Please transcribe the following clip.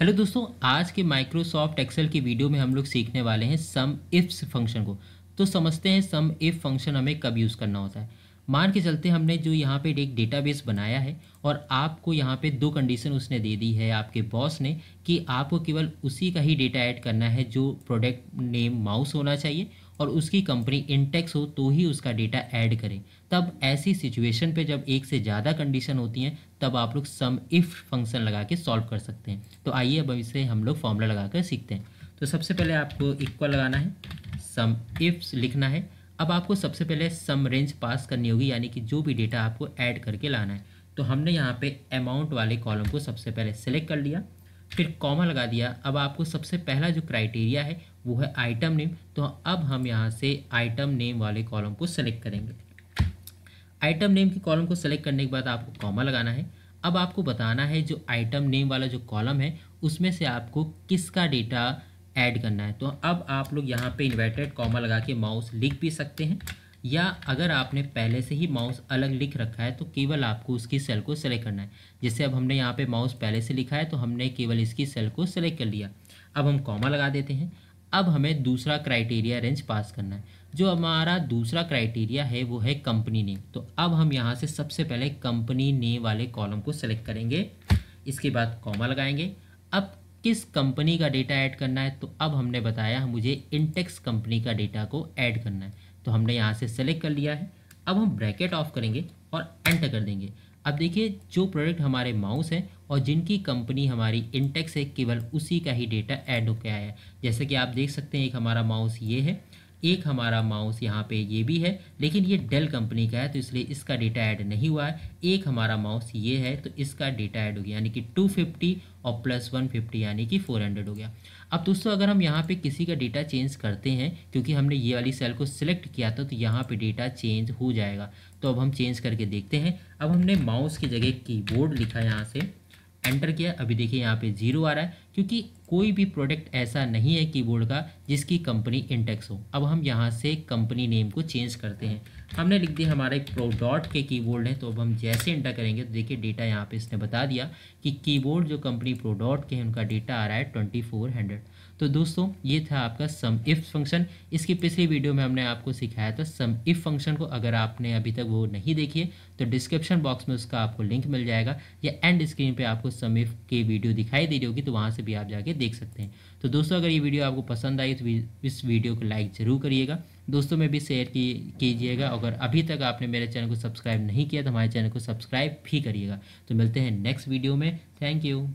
hello दोस्तों आज के माइक्रोसॉफ्ट एक्सेल की वीडियो में हम लोग सीखने वाले हैं सम इफ्स फंक्शन को तो समझते हैं सम इफ फंक्शन हमें कब यूज़ करना होता है मान के चलते हमने जो यहाँ पे एक डेटाबेस बनाया है और आपको यहाँ पे दो कंडीशन उसने दे दी है आपके बॉस ने कि आपको केवल उसी का ही डेटा ऐड करना है जो प्रोडक्ट नेम माउस होना चाहिए और उसकी कंपनी इंटेक्स हो तो ही उसका डेटा ऐड करें तब ऐसी सिचुएशन पे जब एक से ज़्यादा कंडीशन होती हैं तब आप लोग सम इफ फंक्शन लगा के सॉल्व कर सकते हैं तो आइए अब इसे हम लोग फॉर्मूला लगा कर सीखते हैं तो सबसे पहले आपको इक्वल लगाना है सम इफ्स लिखना है अब आपको सबसे पहले सम रेंज पास करनी होगी यानी कि जो भी डेटा आपको ऐड करके लाना है तो हमने यहाँ पे अमाउंट वाले कॉलम को सबसे पहले सेलेक्ट कर लिया फिर कॉमा लगा दिया अब आपको सबसे पहला जो क्राइटेरिया है वो है आइटम नेम तो अब हम यहाँ से आइटम नेम वाले कॉलम को सेलेक्ट करेंगे आइटम नेम के कॉलम को सेलेक्ट करने के बाद आपको कॉमा लगाना है अब आपको बताना है जो आइटम नेम वाला जो कॉलम है उसमें से आपको किसका डेटा ऐड करना है तो अब आप लोग यहाँ पे इन्वर्टेड कॉमा लगा के माउस लिख भी सकते हैं या अगर आपने पहले से ही माउस अलग लिख रखा है तो केवल आपको उसकी सेल को सेलेक्ट करना है जैसे अब हमने यहाँ पे माउस पहले से लिखा है तो हमने केवल इसकी सेल को सेलेक्ट कर लिया अब हम कॉमा लगा देते हैं अब हमें दूसरा क्राइटेरिया रेंज पास करना है जो हमारा दूसरा क्राइटेरिया है वो है कंपनी नेम तो अब हम यहाँ से सबसे पहले कंपनी नेम वाले कॉलम को सेलेक्ट करेंगे इसके बाद कॉमा लगाएंगे अब किस कंपनी का डेटा ऐड करना है तो अब हमने बताया मुझे इंटेक्स कंपनी का डेटा को ऐड करना है तो हमने यहाँ से सेलेक्ट कर लिया है अब हम ब्रैकेट ऑफ करेंगे और एंटर कर देंगे अब देखिए जो प्रोडक्ट हमारे माउस हैं और जिनकी कंपनी हमारी इंटेक्स है केवल उसी का ही डेटा ऐड होकर आया है जैसे कि आप देख सकते हैं एक हमारा माउस ये है एक हमारा माउस यहाँ पे ये भी है लेकिन ये डेल कंपनी का है तो इसलिए इसका डेटा ऐड नहीं हुआ है एक हमारा माउस ये है तो इसका डेटा ऐड हो गया यानी कि 250 और प्लस 150 यानी कि 400 हो गया अब दोस्तों अगर हम यहाँ पे किसी का डेटा चेंज करते हैं क्योंकि हमने ये वाली सेल को सिलेक्ट किया था तो यहाँ पर डेटा चेंज हो जाएगा तो अब हम चेंज करके देखते हैं अब हमने माउस की जगह कीबोर्ड लिखा यहाँ से एंटर किया अभी देखिए यहाँ पे जीरो आ रहा है क्योंकि कोई भी प्रोडक्ट ऐसा नहीं है कीबोर्ड का जिसकी कंपनी इंटेक्स हो अब हम यहाँ से कंपनी नेम को चेंज करते हैं हमने लिख दिया हमारे प्रोडॉट के कीबोर्ड है तो अब हम जैसे इंटर करेंगे तो देखिए डेटा यहाँ पे इसने बता दिया कि कीबोर्ड जो कंपनी प्रोडॉट के हैं उनका डेटा आ रहा है ट्वेंटी फोर हंड्रेड तो दोस्तों ये था आपका सम इफ फंक्शन इसकी पिछली वीडियो में हमने आपको सिखाया था सम इफ फंक्शन को अगर आपने अभी तक वो नहीं देखी है तो डिस्क्रिप्शन बॉक्स में उसका आपको लिंक मिल जाएगा या एंड स्क्रीन पे आपको सम इफ की वीडियो दिखाई दे रही होगी तो वहाँ से भी आप जाके देख सकते हैं तो दोस्तों अगर ये वीडियो आपको पसंद आई तो इस वीडियो को लाइक ज़रूर करिएगा दोस्तों में भी शेयर की कीजिएगा अगर अभी तक आपने मेरे चैनल को सब्सक्राइब नहीं किया तो हमारे चैनल को सब्सक्राइब भी करिएगा तो मिलते हैं नेक्स्ट वीडियो में थैंक यू